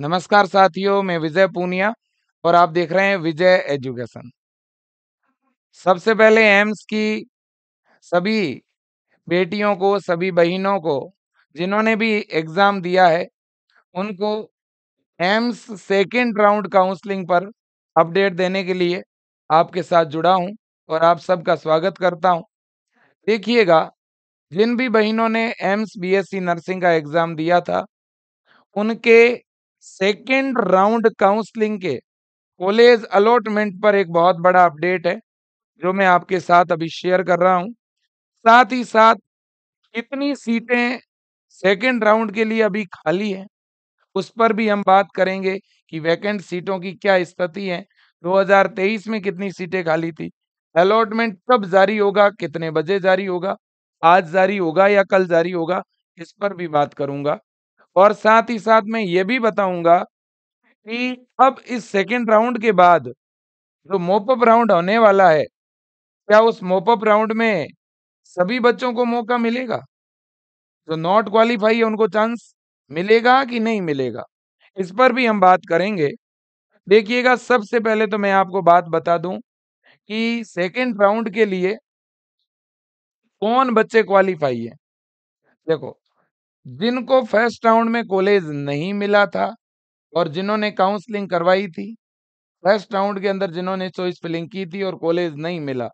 नमस्कार साथियों मैं विजय पूनिया और आप देख रहे हैं विजय एजुकेशन सबसे पहले एम्स की सभी बेटियों को सभी बहनों को जिन्होंने भी एग्ज़ाम दिया है उनको एम्स सेकेंड राउंड काउंसलिंग पर अपडेट देने के लिए आपके साथ जुड़ा हूं और आप सबका स्वागत करता हूं देखिएगा जिन भी बहनों ने एम्स बीएससी नर्सिंग का एग्ज़ाम दिया था उनके सेकेंड राउंड काउंसलिंग के कॉलेज अलॉटमेंट पर एक बहुत बड़ा अपडेट है जो मैं आपके साथ अभी शेयर कर रहा हूं साथ ही साथ कितनी सीटें सेकेंड राउंड के लिए अभी खाली है उस पर भी हम बात करेंगे कि वैकेंट सीटों की क्या स्थिति है 2023 में कितनी सीटें खाली थी अलॉटमेंट कब जारी होगा कितने बजे जारी होगा आज जारी होगा या कल जारी होगा इस पर भी बात करूंगा और साथ ही साथ मैं ये भी बताऊंगा कि अब इस सेकेंड राउंड के बाद जो मोपअप राउंड होने वाला है क्या उस मोपअप राउंड में सभी बच्चों को मौका मिलेगा जो नॉट क्वालिफाई है उनको चांस मिलेगा कि नहीं मिलेगा इस पर भी हम बात करेंगे देखिएगा सबसे पहले तो मैं आपको बात बता दूं कि सेकेंड राउंड के लिए कौन बच्चे क्वालिफाई है देखो जिनको फर्स्ट राउंड में कॉलेज नहीं मिला था और जिन्होंने काउंसलिंग करवाई थी फर्स्ट राउंड के अंदर जिन्होंने चॉइस फिलिंग की थी और कॉलेज नहीं मिला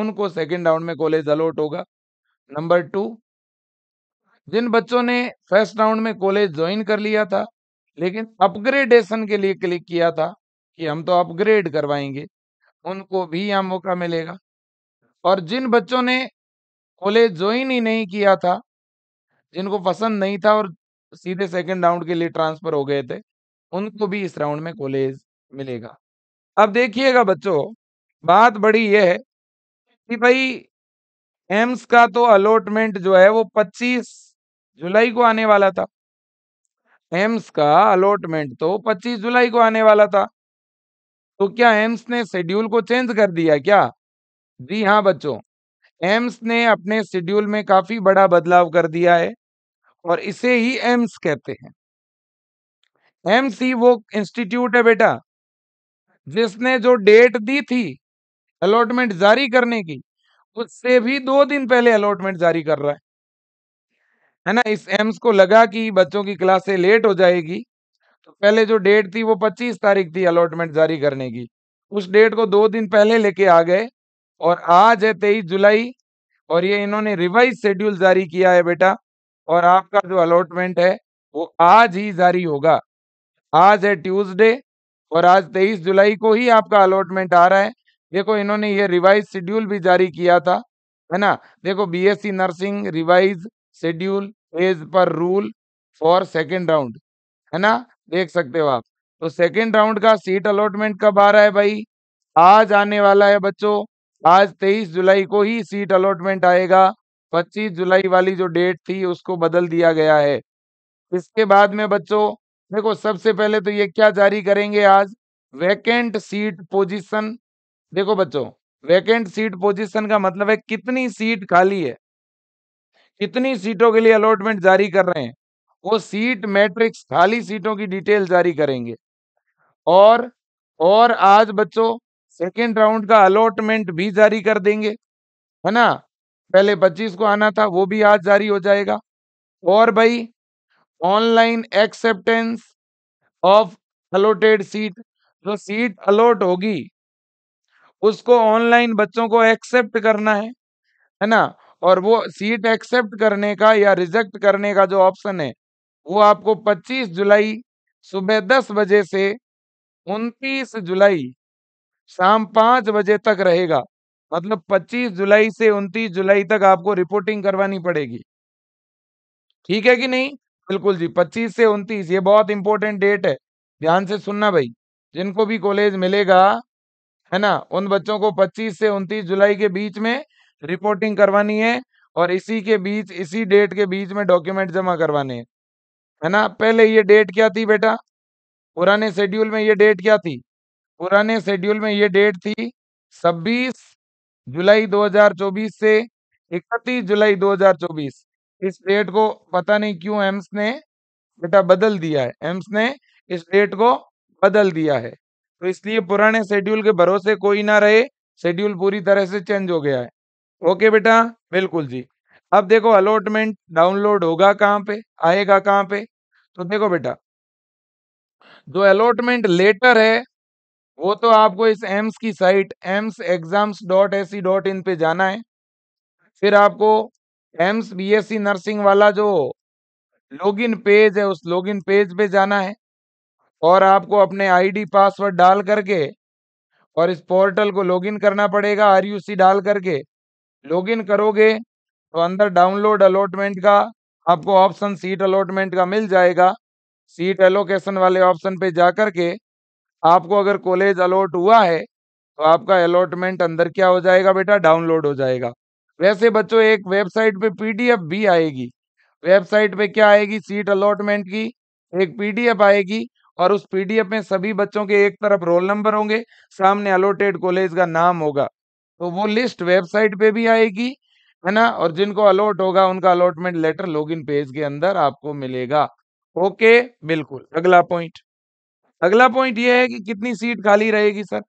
उनको सेकंड राउंड में कॉलेज अलॉट होगा नंबर टू जिन बच्चों ने फर्स्ट राउंड में कॉलेज ज्वाइन कर लिया था लेकिन अपग्रेडेशन के लिए क्लिक किया था कि हम तो अपग्रेड करवाएंगे उनको भी यहाँ मौका मिलेगा और जिन बच्चों ने कॉलेज ज्वाइन ही नहीं किया था जिनको पसंद नहीं था और सीधे सेकंड राउंड के लिए ट्रांसफ़र हो गए थे, उनको भी इस राउंड में कॉलेज मिलेगा। अब देखिएगा बच्चों, बात बड़ी यह है कि भाई एम्स का तो अलॉटमेंट जो है वो 25 जुलाई को आने वाला था। एम्स का अलॉटमेंट तो 25 जुलाई को आने वाला था। तो क्या एम्स ने शेड्यूल को चेंज कर दिया क्या? जी हाँ बच्चों, एम्स ने अपने शेड्यूल में काफ़ी बड़ा बदलाव कर दिया है। और इसे ही एम्स कहते हैं एम्स ही वो इंस्टीट्यूट है बेटा जिसने जो डेट दी थी अलॉटमेंट जारी करने की उससे भी दो दिन पहले अलॉटमेंट जारी कर रहा है है ना इस एम्स को लगा कि बच्चों की क्लासे लेट हो जाएगी तो पहले जो डेट थी वो 25 तारीख थी अलॉटमेंट जारी करने की उस डेट को दो दिन पहले लेके आ गए और आज है तेईस जुलाई और ये इन्होंने रिवाइज शेड्यूल जारी किया है बेटा और आपका जो अलॉटमेंट है वो आज ही जारी होगा आज है ट्यूसडे और आज तेईस जुलाई को ही आपका अलॉटमेंट आ रहा है देखो इन्होंने ये रिवाइज शेड्यूल भी जारी किया था है ना देखो BSc nursing revise schedule as per rule for second round है ना देख सकते हो आप तो सेकेंड राउंड का सीट अलॉटमेंट कब आ रहा है भाई आज आने वाला है बच्चों आज तेईस जुलाई को ही सीट अलॉटमेंट आएगा 25 जुलाई वाली जो डेट थी उसको बदल दिया गया है इसके बाद में बच्चों देखो सबसे पहले तो ये क्या जारी करेंगे आज वैकेंट सीट पोजीशन देखो बच्चों वैकेंट सीट पोजीशन का मतलब है कितनी सीट खाली है कितनी सीटों के लिए अलॉटमेंट जारी कर रहे हैं वो सीट मैट्रिक्स खाली सीटों की डिटेल जारी करेंगे और और आज बच्चों सेकेंड राउंड का अलॉटमेंट भी जारी कर देंगे है ना पहले पच्चीस को आना था वो भी आज जारी हो जाएगा और भाई online acceptance of allotted seat जो सीट अलॉट होगी उसको ऑनलाइन बच्चों को एक्सेप्ट करना है है ना और वो सीट एक्सेप्ट करने का या रिजेक्ट करने का जो ऑप्शन है वो आपको 25 जुलाई सुबह 10 बजे से 29 जुलाई शाम 5 बजे तक रहेगा मतलब 25 जुलाई से 29 जुलाई तक आपको रिपोर्टिंग करवानी पड़ेगी ठीक है कि नहीं बिल्कुल जी 25 से 29 ये बहुत इंपॉर्टेंट डेट है ध्यान से सुनना भाई जिनको भी कॉलेज मिलेगा है ना उन बच्चों को 25 से 29 जुलाई के बीच में रिपोर्टिंग करवानी है और इसी के बीच इसी डेट के बीच में डॉक्यूमेंट जमा करवाने हैं है ना पहले ये डेट क्या थी बेटा पुराने शेड्यूल में ये डेट क्या थी पुराने शेड्यूल में ये डेट थी छब्बीस जुलाई 2024 से 31 जुलाई 2024 इस डेट को पता नहीं क्यों एम्स ने बेटा बदल दिया है एम्स ने इस डेट को बदल दिया है तो इसलिए पुराने शेड्यूल के भरोसे कोई ना रहे शेड्यूल पूरी तरह से चेंज हो गया है ओके बेटा बिल्कुल जी अब देखो अलॉटमेंट डाउनलोड होगा कहाँ पे आएगा कहाँ पे तो देखो बेटा जो अलॉटमेंट लेटर है वो तो आपको इस एम्स की site AIIMS exams dot A C dot in पर जाना है फिर आपको एम्स बीएससी नर्सिंग वाला जो लॉगिन पेज है उस लॉगिन पेज पे जाना है और आपको अपने आईडी पासवर्ड डाल करके और इस पोर्टल को लॉगिन करना पड़ेगा सी डाल करके लॉगिन करोगे तो अंदर डाउनलोड अलॉटमेंट का आपको ऑप्शन सीट अलॉटमेंट का मिल जाएगा सीट एलोकेशन वाले ऑप्शन पे जा करके आपको अगर कॉलेज अलॉट हुआ है तो आपका अलॉटमेंट अंदर क्या हो जाएगा बेटा डाउनलोड हो जाएगा वैसे बच्चों एक वेबसाइट पे पीडीएफ भी आएगी वेबसाइट पे क्या आएगी सीट अलॉटमेंट की एक पीडीएफ आएगी और उस पीडीएफ में सभी बच्चों के एक तरफ रोल नंबर होंगे सामने अलॉटेड कॉलेज का नाम होगा तो वो लिस्ट वेबसाइट पे भी आएगी है ना और जिनको अलॉट होगा उनका अलॉटमेंट लेटर लॉगिन पेज के अंदर आपको मिलेगा ओके बिल्कुल अगला पॉइंट अगला पॉइंट ये है कि कितनी सीट खाली रहेगी सर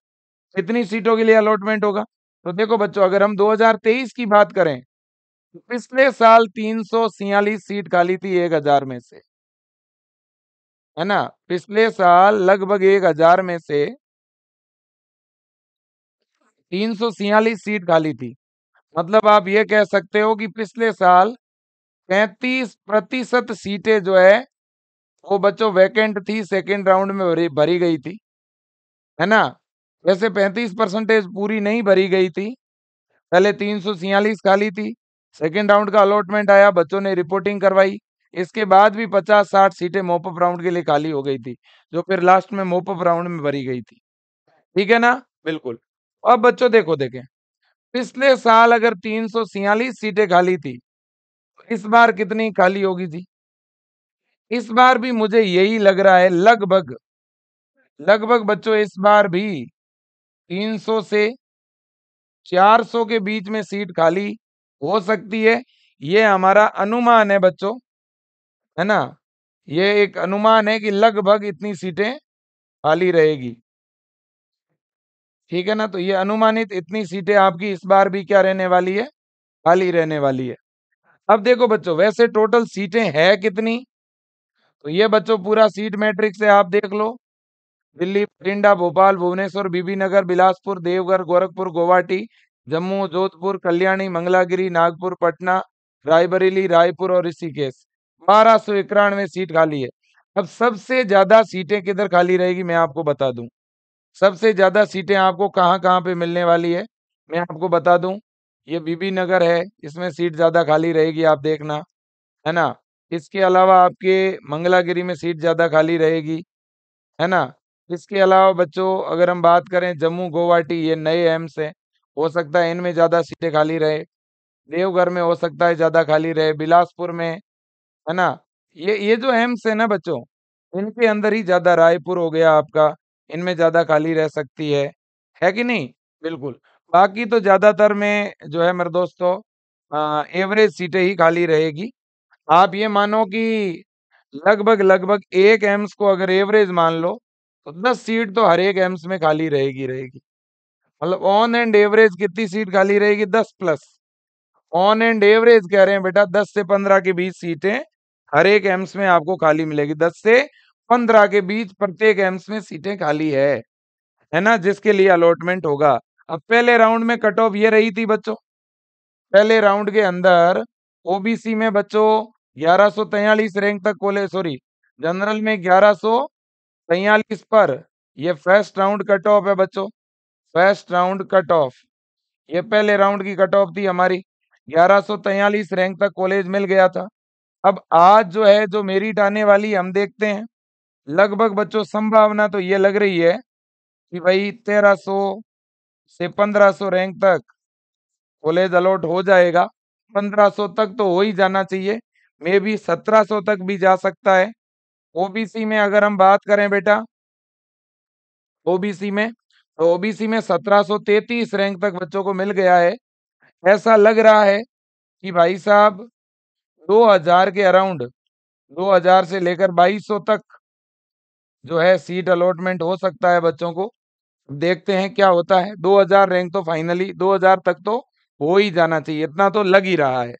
कितनी सीटों के लिए अलॉटमेंट होगा तो देखो बच्चों अगर हम 2023 की बात करें तो पिछले साल तीन सीट खाली थी एक हजार में से है ना पिछले साल लगभग एक हजार में से तीन सीट खाली थी मतलब आप ये कह सकते हो कि पिछले साल पैतीस प्रतिशत सीटें जो है वो बच्चों वैकेंट थी सेकेंड राउंड में भरी, भरी गई थी है ना वैसे पैंतीस परसेंटेज पूरी नहीं भरी गई थी पहले तीन सौ छियालीस खाली थी सेकेंड राउंड का अलॉटमेंट आया बच्चों ने रिपोर्टिंग करवाई इसके बाद भी पचास साठ सीटें मोपअप राउंड के लिए खाली हो गई थी जो फिर लास्ट में मोपअप राउंड में भरी गई थी ठीक है ना बिल्कुल अब बच्चों देखो देखें पिछले साल अगर तीन सौ सीटें खाली थी इस बार कितनी खाली होगी थी इस बार भी मुझे यही लग रहा है लगभग लगभग बच्चों इस बार भी 300 से 400 के बीच में सीट खाली हो सकती है ये हमारा अनुमान है बच्चों है ना ये एक अनुमान है कि लगभग इतनी सीटें खाली रहेगी ठीक है ना तो ये अनुमानित इतनी सीटें आपकी इस बार भी क्या रहने वाली है खाली रहने वाली है अब देखो बच्चों वैसे टोटल सीटें है कितनी तो ये बच्चों पूरा सीट मैट्रिक से आप देख लो दिल्ली बठिंडा भोपाल भुवनेश्वर बीबीनगर बिलासपुर देवघर गोरखपुर गुवाहाटी जम्मू जोधपुर कल्याणी मंगलागिरी नागपुर पटना रायबरेली रायपुर और ऋषिकेश बारह सौ इक्यानवे सीट खाली है अब सबसे ज्यादा सीटें किधर खाली रहेगी मैं आपको बता दूं सबसे ज्यादा सीटें आपको कहाँ कहाँ पे मिलने वाली है मैं आपको बता दूं ये बीबी नगर है इसमें सीट ज्यादा खाली रहेगी आप देखना है ना इसके अलावा आपके मंगलागिरी में सीट ज़्यादा खाली रहेगी है ना इसके अलावा बच्चों अगर हम बात करें जम्मू गुवाहाटी ये नए एम्स हैं हो सकता है इनमें ज़्यादा सीटें खाली रहे देवघर में हो सकता है ज़्यादा खाली रहे बिलासपुर में है ना ये ये जो एम्स है ना बच्चों इनके अंदर ही ज़्यादा रायपुर हो गया आपका इनमें ज़्यादा खाली रह सकती है है कि नहीं बिल्कुल बाकी तो ज़्यादातर में जो है मेरे दोस्तों एवरेज सीटें ही खाली रहेगी आप ये मानो कि लगभग लगभग एक एम्स को अगर एवरेज मान लो तो दस सीट तो हर एक एम्स में खाली रहेगी रहेगी मतलब ऑन एंड एवरेज कितनी सीट खाली रहेगी दस प्लस ऑन एंड एवरेज कह रहे हैं बेटा दस से पंद्रह के बीच सीटें हर एक एम्स में आपको खाली मिलेगी दस से पंद्रह के बीच प्रत्येक एम्स में सीटें खाली है है ना जिसके लिए अलॉटमेंट होगा अब पहले राउंड में कट ऑफ ये रही थी बच्चों पहले राउंड के अंदर ओबीसी में बच्चों ग्यारह रैंक तक कॉलेज सॉरी जनरल में ग्यारह पर यह फर्स्ट राउंड कट ऑफ है बच्चों फर्स्ट राउंड कट ऑफ ये पहले राउंड की कट ऑफ थी हमारी ग्यारह रैंक तक कॉलेज मिल गया था अब आज जो है जो मेरिट आने वाली हम देखते हैं लगभग बच्चों संभावना तो ये लग रही है कि भाई 1300 से 1500 रैंक तक कॉलेज अलॉट हो जाएगा 1500 तक तो हो ही जाना चाहिए मे भी सत्रह सौ तक भी जा सकता है ओबीसी में अगर हम बात करें बेटा ओबीसी में तो ओबीसी में 1733 रैंक तक बच्चों को मिल गया है ऐसा लग रहा है कि भाई साहब 2000 के अराउंड 2000 से लेकर 2200 तक जो है सीट अलॉटमेंट हो सकता है बच्चों को देखते हैं क्या होता है 2000 रैंक तो फाइनली 2000 तक तो हो ही जाना चाहिए इतना तो लग ही रहा है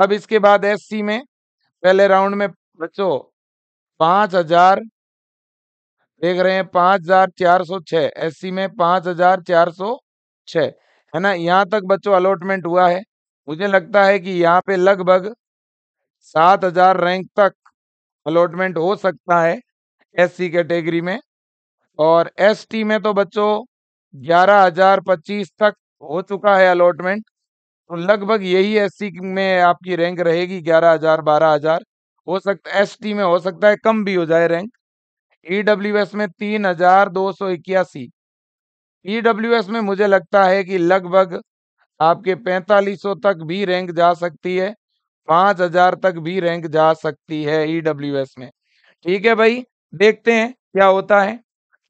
अब इसके बाद एससी में पहले राउंड में बच्चों पांच हजार देख रहे हैं पांच हजार चार सौ छह एस में पांच हजार चार सौ छ है ना यहाँ तक बच्चों अलॉटमेंट हुआ है मुझे लगता है कि यहाँ पे लगभग सात हजार रैंक तक अलॉटमेंट हो सकता है एस सी कैटेगरी में और एस टी में तो बच्चों ग्यारह हजार पच्चीस तक हो चुका है अलॉटमेंट तो लगभग यही एस में आपकी रैंक रहेगी ग्यारह हज़ार बारह हज़ार हो सकता एस टी में हो सकता है कम भी हो जाए रैंक ई डब्ल्यू एस में तीन हज़ार दो सौ इक्यासी ई एस में मुझे लगता है कि लगभग आपके पैंतालीस सौ तक भी रैंक जा सकती है पांच हजार तक भी रैंक जा सकती है ई डब्ल्यू एस में ठीक है भाई देखते हैं क्या होता है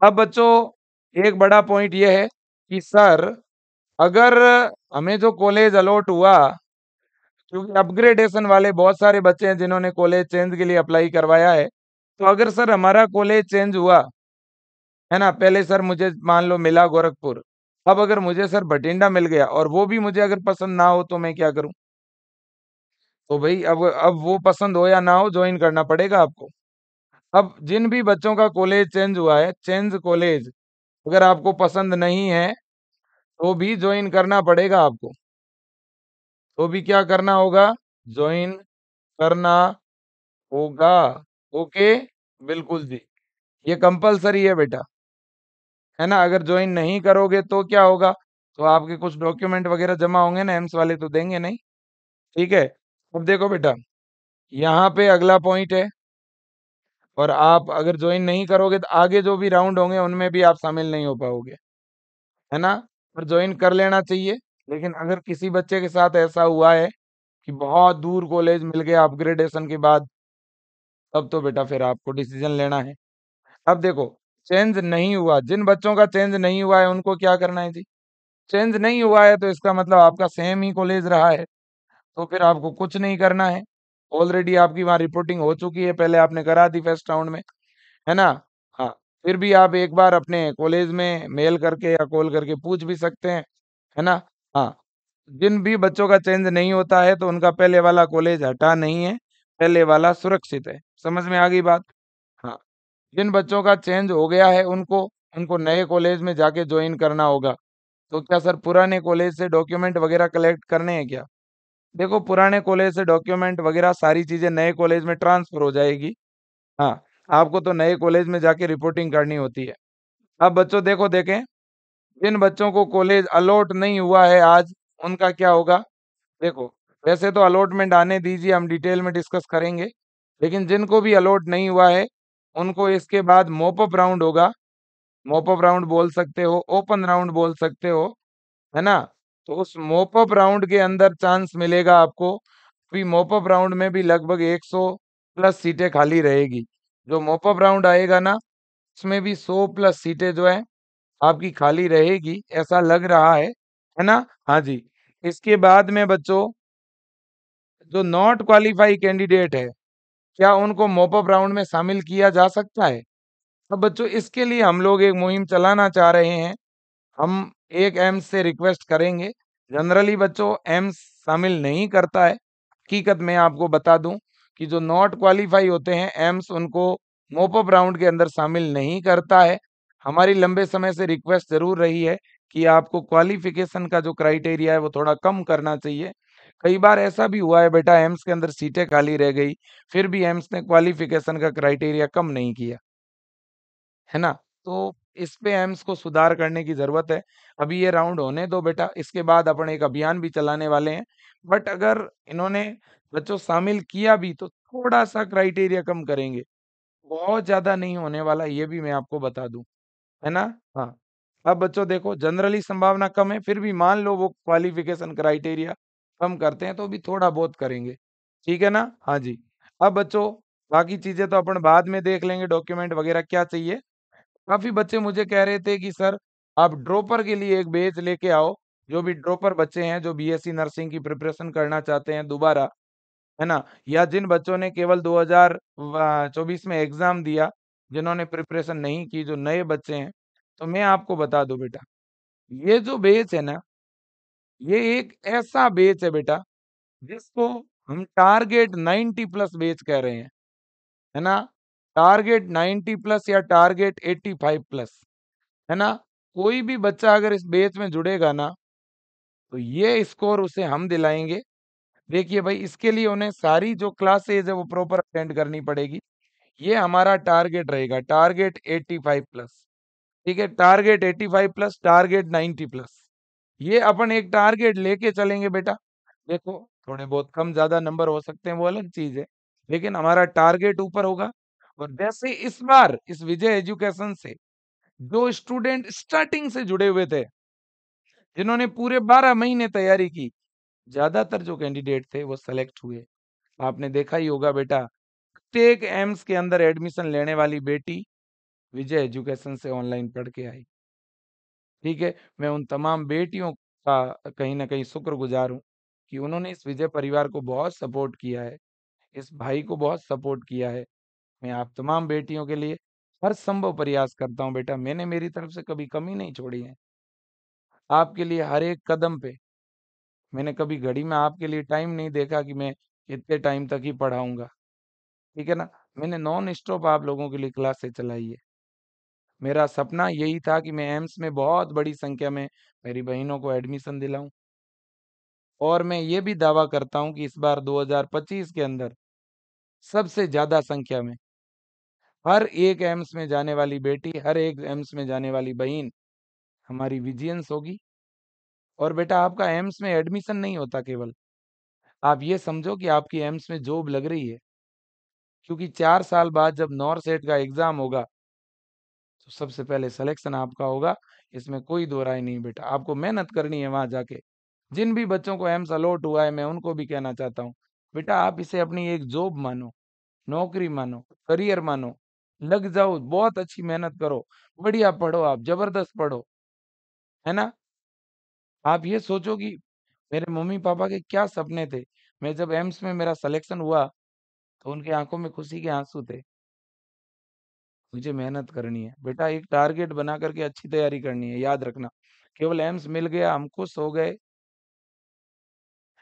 अब बच्चों एक बड़ा पॉइंट यह है कि सर अगर हमें जो कॉलेज अलॉट हुआ क्योंकि अपग्रेडेशन वाले बहुत सारे बच्चे हैं जिन्होंने कॉलेज चेंज के लिए अप्लाई करवाया है तो अगर सर हमारा कॉलेज चेंज हुआ है ना पहले सर मुझे मान लो मिला गोरखपुर अब अगर मुझे सर भटिंडा मिल गया और वो भी मुझे अगर पसंद ना हो तो मैं क्या करूं तो भाई अब अब वो पसंद हो या ना हो ज्वाइन करना पड़ेगा आपको अब जिन भी बच्चों का कॉलेज चेंज हुआ है चेंज कॉलेज अगर आपको पसंद नहीं है तो भी ज्वाइन करना पड़ेगा आपको तो भी क्या करना होगा ज्वाइन करना होगा ओके बिल्कुल जी ये कंपलसरी है बेटा है ना अगर ज्वाइन नहीं करोगे तो क्या होगा तो आपके कुछ डॉक्यूमेंट वगैरह जमा होंगे ना एम्स वाले तो देंगे नहीं ठीक है अब देखो बेटा यहाँ पे अगला पॉइंट है और आप अगर ज्वाइन नहीं करोगे तो आगे जो भी राउंड होंगे उनमें भी आप शामिल नहीं हो पाओगे है ना पर ज्वाइन कर लेना चाहिए लेकिन अगर किसी बच्चे के साथ ऐसा हुआ है कि बहुत दूर कॉलेज मिल गया अपग्रेडेशन के बाद तब तो बेटा फिर आपको डिसीजन लेना है अब देखो चेंज नहीं हुआ जिन बच्चों का चेंज नहीं हुआ है उनको क्या करना है जी चेंज नहीं हुआ है तो इसका मतलब आपका सेम ही कॉलेज रहा है तो फिर आपको कुछ नहीं करना है ऑलरेडी आपकी वहाँ रिपोर्टिंग हो चुकी है पहले आपने करा दी फर्स्ट राउंड में है ना फिर भी आप एक बार अपने कॉलेज में मेल करके या कॉल करके पूछ भी सकते हैं, है ना? हाँ, जिन भी बच्चों का चेंज नहीं होता है तो उनका पहले वाला कॉलेज हटा नहीं है, पहले वाला सुरक्षित है। समझ में आ गई बात? हाँ, जिन बच्चों का चेंज हो गया है उनको उनको नए कॉलेज में जाके ज्वाइन करना होगा। तो क्या सर पुराने कॉलेज से डॉक्यूमेंट वगैरह कलेक्ट करने हैं क्या? देखो पुराने कॉलेज से डॉक्यूमेंट वगैरह सारी चीज़ें नए कॉलेज में ट्रांसफ़र हो जाएगी। हाँ। आपको तो नए कॉलेज में जाके रिपोर्टिंग करनी होती है अब बच्चों देखो देखें जिन बच्चों को कॉलेज अलॉट नहीं हुआ है आज उनका क्या होगा देखो वैसे तो अलॉटमेंट आने दीजिए हम डिटेल में डिस्कस करेंगे लेकिन जिनको भी अलॉट नहीं हुआ है उनको इसके बाद मोपअप राउंड होगा मोपअप राउंड बोल सकते हो ओपन राउंड बोल सकते हो है ना तो उस मोपअप राउंड के अंदर चांस मिलेगा आपको भी मोपअप राउंड में भी लगभग 100 प्लस सीटें खाली रहेगी जो मोपअप राउंड आएगा ना उसमें भी सो प्लस सीटें जो है आपकी खाली रहेगी ऐसा लग रहा है है ना हाँ जी इसके बाद में बच्चों जो नॉट क्वालिफाई कैंडिडेट है क्या उनको मोपअप राउंड में शामिल किया जा सकता है अब बच्चों इसके लिए हम लोग एक मुहिम चलाना चाह रहे हैं हम एक एम्स से रिक्वेस्ट करेंगे जनरली बच्चों एम्स शामिल नहीं करता है हकीकत में आपको बता दूं कि जो नॉट क्वालिफाई होते हैं एम्स उनको मोपअप राउंड के अंदर शामिल नहीं करता है हमारी लंबे समय से रिक्वेस्ट जरूर रही है कि आपको क्वालिफिकेशन का जो क्राइटेरिया है वो थोड़ा कम करना चाहिए कई बार ऐसा भी हुआ है बेटा एम्स के अंदर सीटें खाली रह गई फिर भी एम्स ने क्वालिफिकेशन का क्राइटेरिया कम नहीं किया है ना तो इस पे एम्स को सुधार करने की ज़रूरत है अभी ये राउंड होने दो बेटा इसके बाद अपन एक अभियान भी चलाने वाले हैं बट अगर इन्होंने बच्चों तो शामिल किया भी तो थोड़ा सा क्राइटेरिया कम करेंगे। बहुत ज़्यादा नहीं होने वाला ये भी मैं आपको बता दू है ना? हाँ। अब बच्चों देखो जनरली संभावना कम है फिर भी मान लो वो क्वालिफ़िकेशन क्राइटेरिया कम करते हैं तो भी थोड़ा बहुत करेंगे। ठीक है ना? हाँ जी। अब बच्चों बाकी चीज़ें तो अपन बाद में देख लेंगे डॉक्यूमेंट वग़ैरह क्या चाहिए। काफ़ी बच्चे मुझे कह रहे थे कि सर आप ड्रॉपर के लिए एक बेच लेके आओ। जो भी ड्रॉपर बच्चे हैं जो बीएससी नर्सिंग की प्रिपरेशन करना चाहते हैं दोबारा। है ना या जिन बच्चों ने केवल 2024 में एग्जाम दिया जिन्होंने प्रिपरेशन नहीं की जो नए बच्चे हैं तो मैं आपको बता दूं बेटा ये जो बेच है ना ये एक ऐसा बेच है बेटा जिसको हम टारगेट 90 प्लस बेच कह रहे हैं है ना टारगेट 90 प्लस या टारगेट 85 प्लस है ना कोई भी बच्चा अगर इस बेच में जुड़ेगा ना तो ये स्कोर उसे हम दिलाएंगे देखिए भाई इसके लिए उन्हें सारी जो क्लासेज है वो प्रॉपर अटेंड करनी पड़ेगी ये हमारा टारगेट रहेगा टारगेट 85 प्लस ठीक है टारगेट 85 प्लस टारगेट 90 प्लस ये अपन एक टारगेट लेके चलेंगे बेटा देखो थोड़े बहुत कम ज्यादा नंबर हो सकते हैं वो अलग चीज है लेकिन हमारा टारगेट ऊपर होगा और जैसे इस बार इस विजय एजुकेशन से जो स्टूडेंट स्टार्टिंग से जुड़े हुए थे जिन्होंने पूरे बारह महीने तैयारी की ज़्यादातर जो कैंडिडेट थे वो सेलेक्ट हुए आपने देखा ही होगा बेटा प्रत्येक एम्स के अंदर एडमिशन लेने वाली बेटी विजय एजुकेशन से ऑनलाइन पढ़ के आई ठीक है मैं उन तमाम बेटियों का कहीं ना कहीं शुक्रगुजार हूँ कि उन्होंने इस विजय परिवार को बहुत सपोर्ट किया है इस भाई को बहुत सपोर्ट किया है मैं आप तमाम बेटियों के लिए हर संभव प्रयास करता हूँ बेटा मैंने मेरी तरफ से कभी कमी नहीं छोड़ी है आपके लिए हर एक कदम पे मैंने कभी घड़ी में आपके लिए टाइम नहीं देखा कि मैं इतने टाइम तक ही पढ़ाऊंगा ठीक है ना? मैंने नॉन स्टॉप आप लोगों के लिए क्लासे चलाई है। मेरा सपना यही था कि मैं एम्स में बहुत बड़ी संख्या में मेरी बहनों को एडमिशन दिलाऊं और मैं ये भी दावा करता हूँ कि इस बार 2025 के अंदर सबसे ज़्यादा संख्या में, हर एक एम्स में जाने वाली बेटी, हर एक एम्स में जाने वाली बहन हमारी विजियंस होगी। और बेटा आपका एम्स में एडमिशन नहीं होता केवल आप ये समझो कि आपकी एम्स में जॉब लग रही है क्योंकि चार साल बाद जब नॉर सेट का एग्जाम होगा तो सबसे पहले सिलेक्शन आपका होगा इसमें कोई दो राय नहीं बेटा आपको मेहनत करनी है वहां जाके जिन भी बच्चों को एम्स अलॉट हुआ है मैं उनको भी कहना चाहता हूँ बेटा आप इसे अपनी एक जॉब मानो नौकरी मानो करियर मानो लग जाओ बहुत अच्छी मेहनत करो बढ़िया पढ़ो आप जबरदस्त पढ़ो है ना आप ये सोचो कि मेरे मम्मी-पापा के क्या सपने थे। मैं जब एम्स में मेरा सिलेक्शन हुआ, तो उनके आंखों में खुशी के आंसू थे। मुझे मेहनत करनी है। बेटा एक टारगेट बना करके अच्छी तैयारी करनी है, याद रखना। केवल एम्स मिल गया, हम खुश हो गए।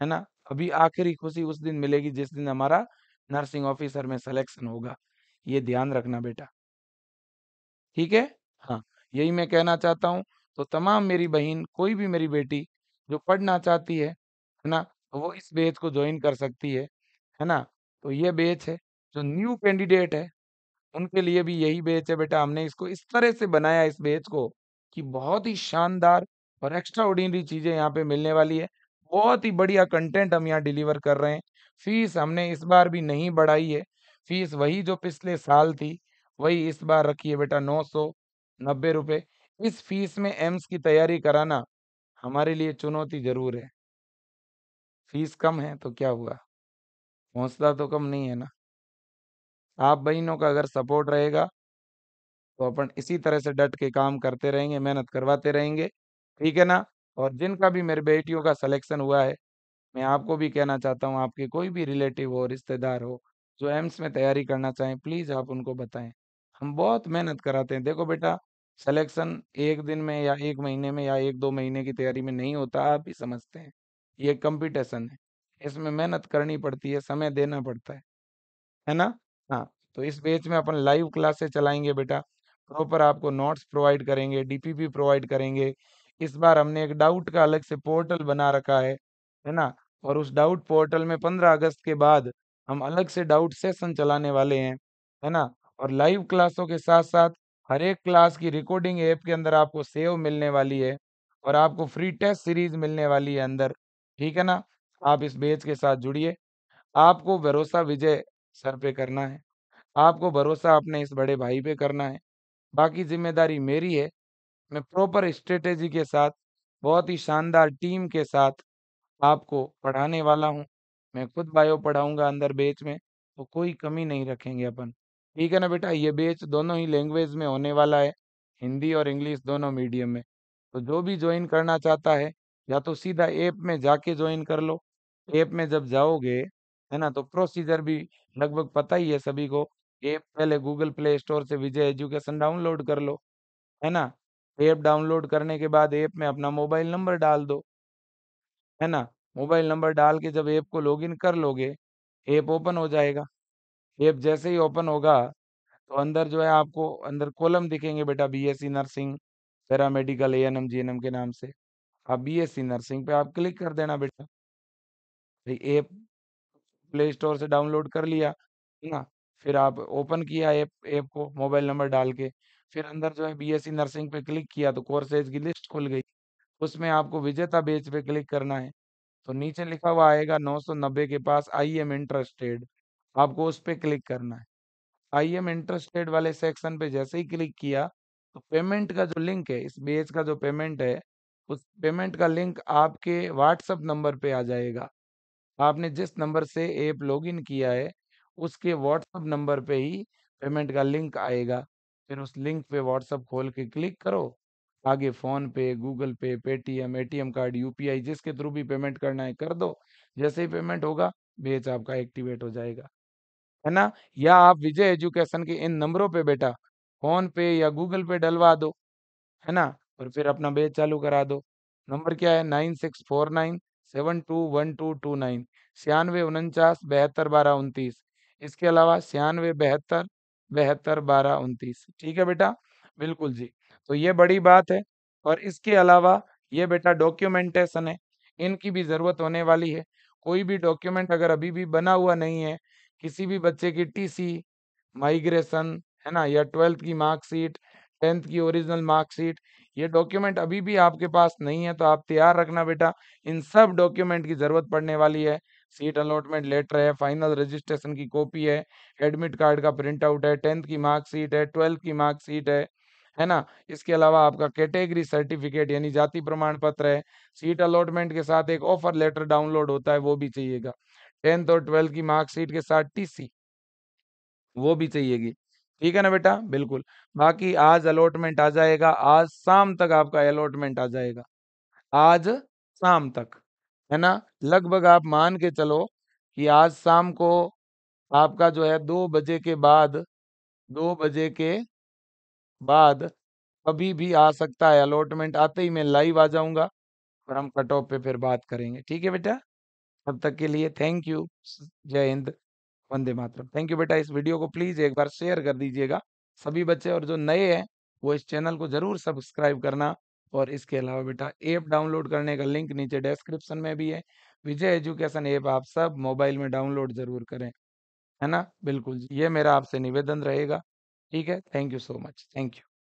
है ना? अभी आखिरी खुशी उस दिन मिलेगी जिस दिन हमारा नर्सिंग ऑफिसर में सिलेक्शन होगा। ये ध्यान रखना बेटा। ठीक है? हाँ, यही मैं कहना चाहता हूँ। तो तमाम मेरी बहन कोई भी मेरी बेटी जो पढ़ना चाहती है, है ना? तो वो इस बेच को ज्वाइन कर सकती है, है ना? तो ये बेच है, जो न्यू कैंडिडेट है, उनके लिए भी यही बेच है बेटा हमने इसको इस तरह से बनाया इस बेच को, कि बहुत ही शानदार और एक्स्ट्रा ऑर्डिनरी चीज़ें यहाँ पे मिलने वाली है। बहुत ही बढ़िया कंटेंट हम यहाँ डिलीवर कर रहे हैं। फीस हमने इस बार भी नहीं बढ़ाई है, फीस वही जो पिछले साल थी, वही इस बार रखी है बेटा नौ सौ नब्बे रुपये इस फीस में एम्स की तैयारी कराना हमारे लिए चुनौती जरूर है फीस कम है तो क्या हुआ हौसला तो कम नहीं है ना आप बहनों का अगर सपोर्ट रहेगा तो अपन इसी तरह से डट के काम करते रहेंगे मेहनत करवाते रहेंगे ठीक है ना और जिनका भी मेरे बेटियों का सिलेक्शन हुआ है मैं आपको भी कहना चाहता हूँ आपके कोई भी रिलेटिव हो रिश्तेदार हो जो एम्स में तैयारी करना चाहें प्लीज़ आप उनको बताएं हम बहुत मेहनत कराते हैं देखो बेटा सिलेक्शन एक दिन में या एक महीने में या एक दो महीने की तैयारी में नहीं होता आप ही समझते हैं ये कंपटीशन है इसमें मेहनत करनी पड़ती है समय देना पड़ता है है ना हाँ तो इस बेच में अपन लाइव क्लासेस चलाएंगे बेटा प्रॉपर आपको नोट्स प्रोवाइड करेंगे डीपीपी प्रोवाइड करेंगे इस बार हमने एक डाउट का अलग से पोर्टल बना रखा है है ना और उस डाउट पोर्टल में पंद्रह अगस्त के बाद हम अलग से डाउट सेशन चलाने वाले हैं है ना और लाइव क्लासों के साथ साथ हर एक क्लास की रिकॉर्डिंग ऐप के अंदर आपको सेव मिलने वाली है और आपको फ्री टेस्ट सीरीज मिलने वाली है अंदर ठीक है ना आप इस बेच के साथ जुड़िए आपको भरोसा विजय सर पे करना है आपको भरोसा अपने इस बड़े भाई पे करना है बाकी जिम्मेदारी मेरी है मैं प्रॉपर स्ट्रेटेजी के साथ बहुत ही शानदार टीम के साथ आपको पढ़ाने वाला हूँ मैं खुद बायो पढ़ाऊँगा अंदर बेच में तो कोई कमी नहीं रखेंगे अपन ठीक है ना बेटा ये बेच दोनों ही लैंग्वेज में होने वाला है हिंदी और इंग्लिश दोनों मीडियम में तो जो भी ज्वाइन करना चाहता है या तो सीधा ऐप में जाके ज्वाइन कर लो ऐप में जब जाओगे है ना तो प्रोसीजर भी लगभग पता ही है सभी को ऐप पहले गूगल प्ले स्टोर से विजय एजुकेशन डाउनलोड कर लो है ना ऐप डाउनलोड करने के बाद ऐप में अपना मोबाइल नंबर डाल दो है ना मोबाइल नंबर डाल के जब ऐप को लॉगिन कर लोगे ऐप ओपन हो जाएगा एप जैसे ही ओपन होगा तो अंदर जो है आपको अंदर कॉलम दिखेंगे बेटा BSc e nursing paramedical N N GNM के नाम से आप बीएससी e नर्सिंग पे आप क्लिक कर देना बेटा ऐप प्ले स्टोर से डाउनलोड कर लिया है ना फिर आप ओपन किया ऐप ऐप को मोबाइल नंबर डाल के फिर अंदर जो है बीएससी e नर्सिंग पे क्लिक किया तो कोर्सेज की लिस्ट खुल गई उसमें आपको विजेता बेच पे क्लिक करना है तो नीचे लिखा हुआ आएगा नब्बे के पास आई एम इंटरेस्टेड आपको उस पर क्लिक करना है आई एम इंटरेस्टेड वाले सेक्शन पे जैसे ही क्लिक किया तो पेमेंट का जो लिंक है इस बेच का जो पेमेंट है उस पेमेंट का लिंक आपके व्हाट्सअप नंबर पे आ जाएगा आपने जिस नंबर से ऐप लॉगिन किया है उसके व्हाट्सअप नंबर पे ही पेमेंट का लिंक आएगा फिर उस लिंक पे व्हाट्सअप खोल के क्लिक करो आगे phone PhonePe Google pay Paytm ATM card UPI जिसके थ्रू भी पेमेंट करना है कर दो जैसे ही पेमेंट होगा बेच आपका एक्टिवेट हो जाएगा है ना या आप विजय एजुकेशन के इन नंबरों पे बेटा फोन पे या गूगल पे डलवा दो है ना और फिर अपना बेच चालू करा दो नंबर क्या है nine six four nine seven two one two two nine छियानवे उनचास बहत्तर बारह उनतीस इसके अलावा छियानवे बहत्तर बहत्तर बारह उनतीस ठीक है बेटा बिल्कुल जी तो ये बड़ी बात है और इसके अलावा ये बेटा डॉक्यूमेंटेशन है इनकी भी ज़रूरत होने वाली है कोई भी डॉक्यूमेंट अगर अभी भी बना हुआ नहीं है किसी भी बच्चे की टीसी माइग्रेशन है ना या ट्वेल्थ की मार्कशीट टेंथ की ओरिजिनल मार्कशीट ये डॉक्यूमेंट अभी भी आपके पास नहीं है तो आप तैयार रखना बेटा इन सब डॉक्यूमेंट की ज़रूरत पड़ने वाली है सीट अलॉटमेंट लेटर है फाइनल रजिस्ट्रेशन की कॉपी है एडमिट कार्ड का प्रिंट आउट है टेंथ की मार्कशीट है ट्वेल्थ की मार्कशीट है है ना इसके अलावा आपका कैटेगरी सर्टिफिकेट यानी जाति प्रमाण पत्र है सीट अलॉटमेंट के साथ एक ऑफर लेटर डाउनलोड होता है वो भी चाहिएगा टेंथ और ट्वेल्थ की मार्कशीट के साथ टीसी वो भी चाहिएगी ठीक है ना बेटा बिल्कुल बाकी आज अलॉटमेंट आ जाएगा आज शाम तक आपका अलॉटमेंट आ जाएगा आज शाम तक है ना लगभग आप मान के चलो कि आज शाम को आपका जो है दो बजे के बाद दो बजे के बाद कभी भी आ सकता है अलॉटमेंट आते ही मैं लाइव आ जाऊंगा और हम कट ऑफ पे फिर बात करेंगे ठीक है बेटा तब तक के लिए थैंक यू जय हिंद वंदे मातरम थैंक यू बेटा इस वीडियो को प्लीज़ एक बार शेयर कर दीजिएगा सभी बच्चे और जो नए हैं वो इस चैनल को ज़रूर सब्सक्राइब करना और इसके अलावा बेटा ऐप डाउनलोड करने का लिंक नीचे डिस्क्रिप्शन में भी है विजय एजुकेशन ऐप आप सब मोबाइल में डाउनलोड ज़रूर करें है ना बिल्कुल ये मेरा आपसे निवेदन रहेगा ठीक है thank you so much thank you